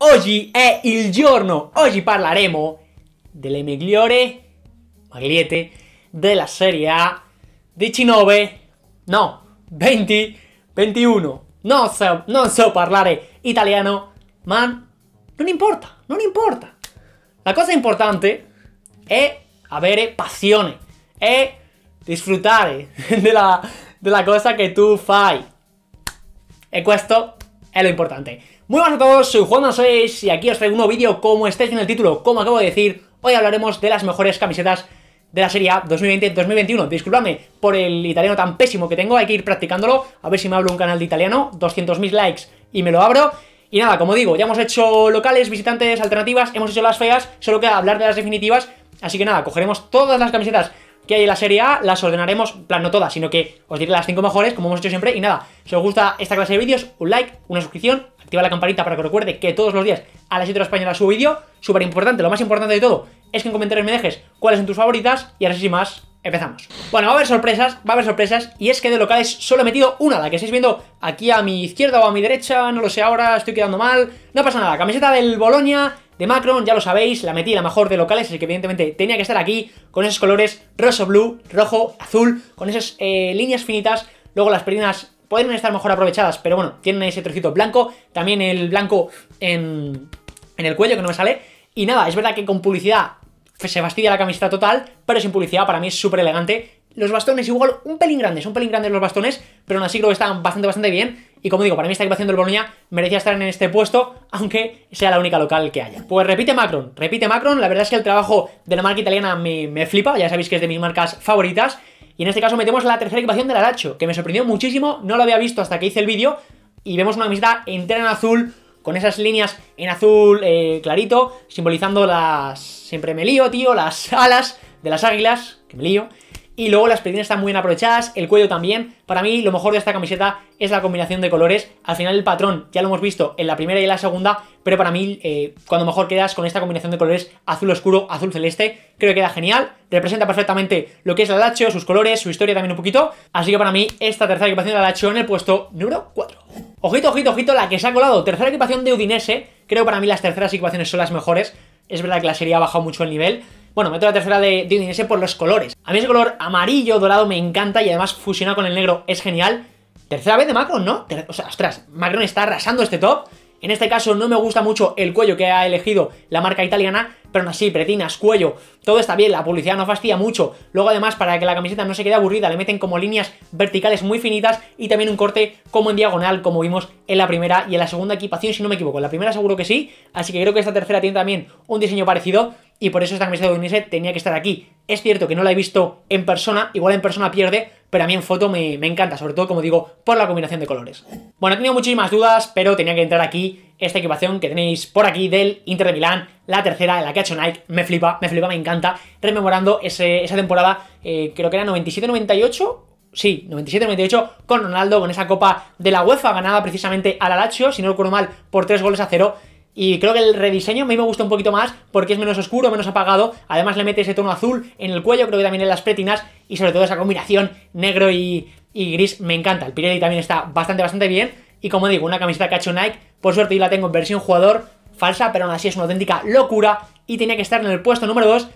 Oggi è il giorno, oggi parleremo delle migliori magliette della Serie A 19, no, 20, 21. Non so, non so parlare italiano, ma non importa, non importa. La cosa importante è avere passione, è disfruttare della, della cosa che tu fai. E questo è lo importante. Muy buenas a todos, soy Juan6 y aquí os traigo un nuevo vídeo, como estáis en el título, como acabo de decir, hoy hablaremos de las mejores camisetas de la Serie A 2020-2021. Disculpadme por el italiano tan pésimo que tengo, hay que ir practicándolo, a ver si me hablo un canal de italiano, 200.000 likes y me lo abro. Y nada, como digo, ya hemos hecho locales, visitantes, alternativas, hemos hecho las feas, solo queda hablar de las definitivas, así que nada, cogeremos todas las camisetas que hay en la Serie A, las ordenaremos, plan, no todas, sino que os diré las 5 mejores, como hemos hecho siempre, y nada, si os gusta esta clase de vídeos, un like, una suscripción, activa la campanita para que recuerde que todos los días a la 7 de la Española subo vídeo, súper importante, lo más importante de todo, es que en comentarios me dejes cuáles son tus favoritas, y ahora sí más, empezamos. Bueno, va a haber sorpresas, va a haber sorpresas, y es que de locales solo he metido una, la que estáis viendo aquí a mi izquierda o a mi derecha, no lo sé ahora, estoy quedando mal, no pasa nada, camiseta del Bolonia de Macron, ya lo sabéis, la metí la mejor de locales, el que evidentemente tenía que estar aquí, con esos colores roso-blue, rojo, azul, con esas eh, líneas finitas, luego las perinas pueden estar mejor aprovechadas, pero bueno, tienen ese trocito blanco, también el blanco en, en el cuello, que no me sale, y nada, es verdad que con publicidad se fastidia la camiseta total, pero sin publicidad para mí es súper elegante. Los bastones igual un pelín grandes, un pelín grandes los bastones, pero aún así creo que están bastante, bastante bien. Y como digo, para mí esta equipación del Bologna merecía estar en este puesto, aunque sea la única local que haya. Pues repite Macron, repite Macron. La verdad es que el trabajo de la marca italiana me, me flipa, ya sabéis que es de mis marcas favoritas. Y en este caso metemos la tercera equipación de la que me sorprendió muchísimo, no lo había visto hasta que hice el vídeo. Y vemos una amistad entera en azul, con esas líneas en azul eh, clarito, simbolizando las... Siempre me lío, tío, las alas de las águilas, que me lío y luego las pletinas están muy bien aprovechadas, el cuello también. Para mí lo mejor de esta camiseta es la combinación de colores. Al final el patrón ya lo hemos visto en la primera y en la segunda, pero para mí eh, cuando mejor quedas con esta combinación de colores azul oscuro, azul celeste, creo que queda genial. Representa perfectamente lo que es la Lazio, sus colores, su historia también un poquito. Así que para mí esta tercera equipación de la en el puesto número 4. Ojito, ojito, ojito, la que se ha colado. Tercera equipación de Udinese. Creo que para mí las terceras equipaciones son las mejores. Es verdad que la serie ha bajado mucho el nivel, bueno, meto la tercera de, Disney por los colores. A mí ese color amarillo, dorado, me encanta y además fusionado con el negro es genial. Tercera vez de Macron, ¿no? o sea, ostras, Macron está arrasando este top. En este caso no me gusta mucho el cuello que ha elegido la marca italiana, pero no así, pretinas, cuello, todo está bien, la publicidad no fastidia mucho. Luego además, para que la camiseta no se quede aburrida, le meten como líneas verticales muy finitas y también un corte como en diagonal, como vimos en la primera y en la segunda equipación, si no me equivoco. la primera seguro que sí, así que creo que esta tercera tiene también un diseño parecido y por eso esta camiseta estadounidense tenía que estar aquí. Es cierto que no la he visto en persona, igual en persona pierde, pero a mí en foto me, encanta, sobre todo, como digo, por la combinación de colores. Bueno, he tenido muchísimas dudas, pero tenía que entrar aquí esta equipación que tenéis por aquí del Inter de Milán, la tercera, la que ha hecho Nike, me flipa, me flipa, me encanta, rememorando esa temporada, eh, creo que era 97-98, sí, 97-98, con Ronaldo, con esa copa de la UEFA ganada precisamente a la Lazio, si no recuerdo mal, por 3 goles a 0, y creo que el rediseño a mí me gusta un poquito más porque es menos oscuro, menos apagado. Además le mete ese tono azul en el cuello, creo que también en las pretinas. Y sobre todo esa combinación negro y, gris me encanta. El Pirelli también está bastante, bastante bien. Y como digo, una camiseta que ha Nike. Por suerte yo la tengo en versión jugador falsa, pero aún así es una auténtica locura. Y tenía que estar en el puesto número 2.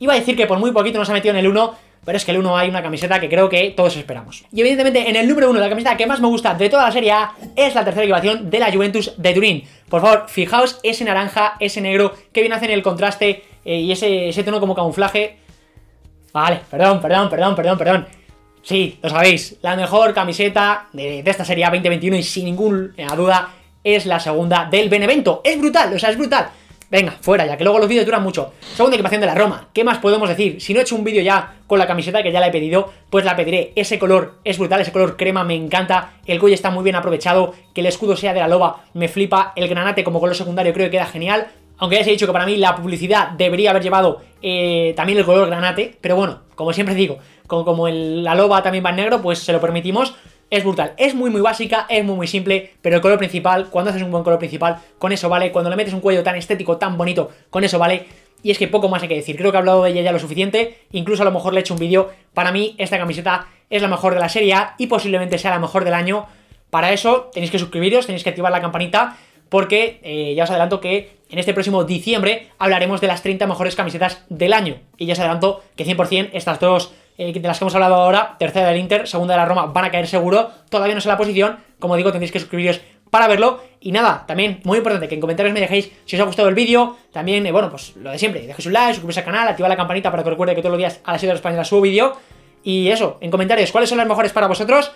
Iba a decir que por muy poquito nos ha metido en el 1, pero es que el 1 hay una camiseta que creo que todos esperamos. Y evidentemente en el número 1, la camiseta que más me gusta de toda la Serie A es la tercera equipación de la Juventus de Turín. Por favor, fijaos ese naranja, ese negro, que bien hacen el contraste eh, y ese, ese tono como camuflaje. Vale, perdón, perdón, perdón, perdón, perdón. Sí, lo sabéis, la mejor camiseta de, de esta Serie A 2021 y sin ninguna duda es la segunda del Benevento. Es brutal, o sea, es brutal. Venga, fuera ya, que luego los vídeos duran mucho. Segunda equipación de la Roma, ¿qué más podemos decir? Si no he hecho un vídeo ya con la camiseta que ya la he pedido, pues la pediré. Ese color es brutal, ese color crema me encanta, el cuello está muy bien aprovechado, que el escudo sea de la loba me flipa, el granate como color secundario creo que queda genial. Aunque ya se he dicho que para mí la publicidad debería haber llevado eh, también el color granate, pero bueno, como siempre digo, como, la loba también va en negro, pues se lo permitimos es brutal. Es muy muy básica, es muy muy simple, pero el color principal, cuando haces un buen color principal, con eso vale. Cuando le metes un cuello tan estético, tan bonito, con eso vale. Y es que poco más hay que decir, creo que he hablado de ella ya lo suficiente, incluso a lo mejor le he hecho un vídeo. Para mí esta camiseta es la mejor de la serie A y posiblemente sea la mejor del año. Para eso tenéis que suscribiros, tenéis que activar la campanita, porque eh, ya os adelanto que en este próximo diciembre hablaremos de las 30 mejores camisetas del año. Y ya os adelanto que 100% estas dos eh, de las que hemos hablado ahora, tercera del Inter, segunda de la Roma, van a caer seguro. Todavía no sé la posición. Como digo, tendréis que suscribiros para verlo. Y nada, también muy importante que en comentarios me dejéis si os ha gustado el vídeo. También, eh, bueno, pues lo de siempre. Dejéis un like, suscribiros al canal, activa la campanita para que os recuerde que todos los días a las 7 de la española subo vídeo. Y eso, en comentarios, ¿cuáles son las mejores para vosotros?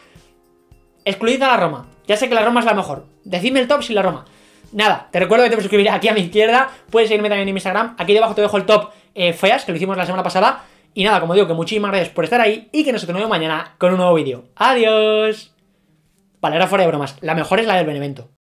Excluid a la Roma. Ya sé que la Roma es la mejor. Decidme el top sin la Roma. Nada, te recuerdo que te puedes suscribir aquí a mi izquierda. Puedes seguirme también en Instagram. Aquí debajo te dejo el top eh, feas, que lo hicimos la semana pasada. Y nada, como digo, que muchísimas gracias por estar ahí y que nos vemos mañana con un nuevo vídeo. ¡Adiós! Vale, ahora fuera de bromas, la mejor es la del Benevento.